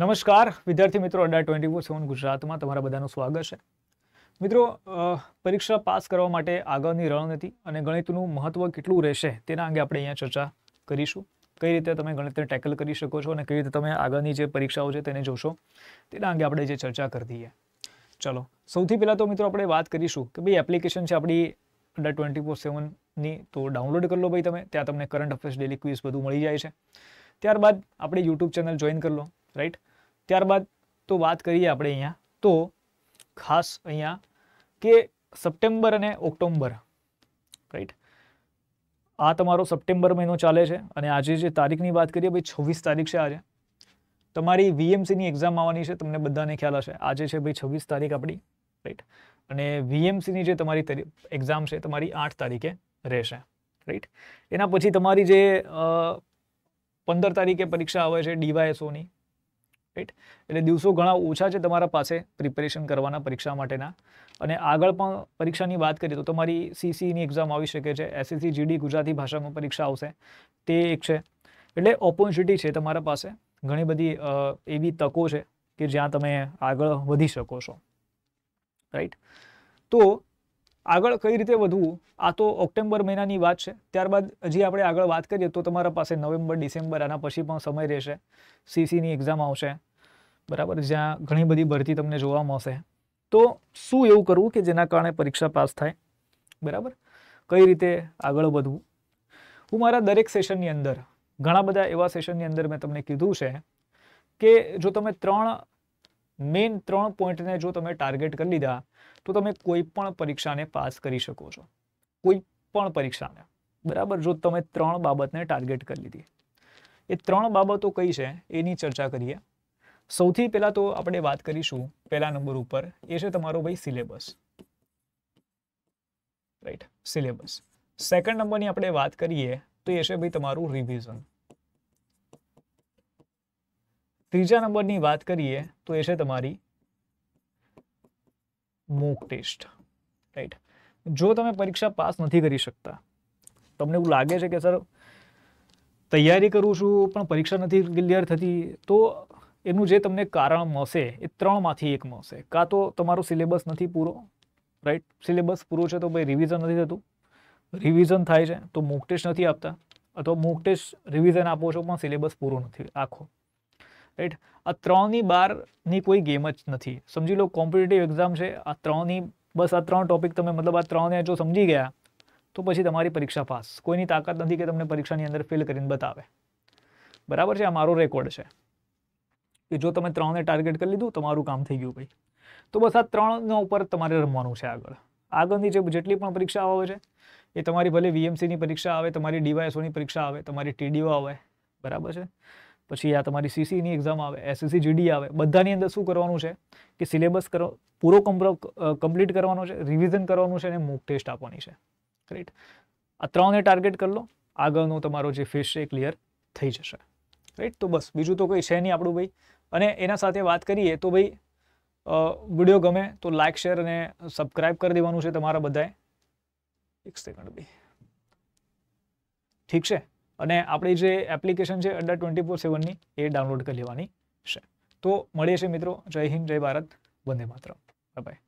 નમસ્કાર વિદ્યાર્થી મિત્રો અડા ટ્વેન્ટી ફોર સેવન ગુજરાતમાં તમારા બધાનું સ્વાગત છે મિત્રો પરીક્ષા પાસ કરવા માટે આગળની રણનીતિ અને ગણિતનું મહત્ત્વ કેટલું રહેશે તેના અંગે આપણે અહીંયા ચર્ચા કરીશું કઈ રીતે તમે ગણિતને ટેકલ કરી શકો છો અને કઈ રીતે તમે આગળની જે પરીક્ષાઓ છે તેને જોશો તેના અંગે આપણે જે ચર્ચા કરી દઈએ ચલો સૌથી પહેલાં તો મિત્રો આપણે વાત કરીશું કે ભાઈ એપ્લિકેશન છે આપણી અડા ટ્વેન્ટી ફોર સેવનની તો ડાઉનલોડ કરી લો ભાઈ તમે ત્યાં તમને કરંટ અફેર્સ ડેલી ક્વિઝ બધું મળી જાય છે ત્યારબાદ આપણે યુટ્યુબ ચેનલ જોઈન કરી લો રાઈટ ત્યારબાદ તો વાત કરીએ આપણે અહીંયા તો ખાસ અહીંયા કે સપ્ટેમ્બર અને ઓક્ટોમ્બર રાઈટ આ તમારો સપ્ટેમ્બર મહિનો ચાલે છે અને આજે જે તારીખની વાત કરીએ ભાઈ છવ્વીસ તારીખ છે આજે તમારી વીએમસીની એક્ઝામ આવવાની છે તમને બધાને ખ્યાલ હશે આજે છે ભાઈ છવ્વીસ તારીખ આપણી રાઈટ અને વીએમસીની જે તમારી એક્ઝામ છે તમારી આઠ તારીખે રહેશે રાઈટ એના પછી તમારી જે પંદર તારીખે પરીક્ષા આવે છે ડીવાયએસઓની રાઈટ એટલે દિવસો ઘણા ઓછા છે તમારા પાસે પ્રિપેરેશન કરવાના પરીક્ષા માટેના અને આગળ પણ પરીક્ષાની વાત કરીએ તો તમારી સીસીની એક્ઝામ આવી શકે છે એસએસસી જીડી ગુજરાતી ભાષામાં પરીક્ષા આવશે તે એક છે એટલે ઓપોર્ચ્યુનિટી છે તમારા પાસે ઘણી બધી એવી તકો છે કે જ્યાં તમે આગળ વધી શકો છો રાઈટ તો આગળ કઈ રીતે વધવું આ તો ઓક્ટોબર મહિનાની વાત છે ત્યારબાદ હજી આપણે આગળ વાત કરીએ તો તમારા પાસે નવેમ્બર ડિસેમ્બર આના પછી પણ સમય રહેશે સીસીની એક્ઝામ આવશે બરાબર જ્યાં ઘણી બધી ભરતી તમને જોવા મળશે તો શું એવું કરવું કે જેના કારણે પરીક્ષા પાસ થાય બરાબર કઈ રીતે આગળ વધવું હું મારા દરેક સેશનની અંદર ઘણા બધા એવા સેશનની અંદર મેં તમને કીધું છે કે જો તમે ત્રણ મેઇન ત્રણ પોઈન્ટને જો તમે ટાર્ગેટ કરી લીધા તો તમે કોઈ પણ પરીક્ષાને પાસ કરી શકો છો કોઈ પણ પરીક્ષાને બરાબર જો તમે ત્રણ બાબતને ટાર્ગેટ કરી લીધી એ ત્રણ બાબતો કઈ છે એની ચર્ચા કરીએ સૌથી પહેલા તો આપણે વાત કરીશું પહેલા નંબર ઉપર એ છે તમારો ભાઈ સિલેબસ રાઈટ સિલેબસ સેકન્ડ નંબરની આપણે વાત કરીએ તો એ છે ભાઈ તમારું રિવિઝન ત્રીજા નંબરની વાત કરીએ તો એ છે તમારી મોક ટેસ્ટ રાઈટ જો તમે પરીક્ષા પાસ નથી કરી શકતા તમને એવું લાગે છે કે સર તૈયારી કરું છું પણ પરીક્ષા નથી ક્લિયર થતી તો એનું જે તમને કારણ મળશે એ ત્રણમાંથી એક મળશે કાં તો તમારો સિલેબસ નથી પૂરો રાઈટ સિલેબસ પૂરો છે તો ભાઈ રિવિઝન નથી થતું રિવિઝન થાય છે તો મોક ટેસ્ટ નથી આપતા અથવા મોક ટેસ્ટ રિવિઝન આપો છો પણ સિલેબસ પૂરો નથી આખો રાઈટ આ ત્રણની બારની કોઈ ગેમ જ નથી સમજી લો કોમ્પિટેટિવ એક્ઝામ છે આ ત્રણની બસ આ ત્રણ ટોપિક તમે મતલબ આ ત્રણને જો સમજી ગયા તો પછી તમારી પરીક્ષા પાસ કોઈની તાકાત નથી કે તમને પરીક્ષાની અંદર ફેલ કરીને બતાવે બરાબર છે આ મારો રેકોર્ડ છે કે જો તમે ત્રણને ટાર્ગેટ કરી લીધું તમારું કામ થઈ ગયું ભાઈ તો બસ આ ત્રણના ઉપર તમારે રમવાનું છે આગળ આગળની જે જેટલી પણ પરીક્ષા આવે છે એ તમારી ભલે વીએમસીની પરીક્ષા આવે તમારી ડીવાયએસઓની પરીક્ષા આવે તમારી ટીડીઓ આવે બરાબર છે પછી આ તમારી સીસીની e એક્ઝામ આવે એસએસસી જીડી આવે બધાની અંદર શું કરવાનું છે કે સિલેબસ કરો પૂરો કમ્પ્લીટ કરવાનો છે રિવિઝન કરવાનું છે અને મૂક ટેસ્ટ આપવાની છે રાઈટ આ ત્રણને ટાર્ગેટ કરી લો આગળનો તમારો જે ફેસ છે ક્લિયર થઈ જશે રાઈટ તો બસ બીજું તો કંઈ છે નહીં આપણું ભાઈ અને એના સાથે વાત કરીએ તો ભાઈ વિડીયો ગમે તો લાઇક શેર અને સબસ્ક્રાઈબ કરી દેવાનું છે તમારા બધાએ એક સેકન્ડ બી ઠીક છે અને આપણી જે એપ્લિકેશન છે અડ્ડા ટ્વેન્ટી ફોર સેવનની એ ડાઉનલોડ કરી લેવાની છે તો મળીએ છીએ મિત્રો જય હિન્દ જય ભારત વંદે માત્ર બાય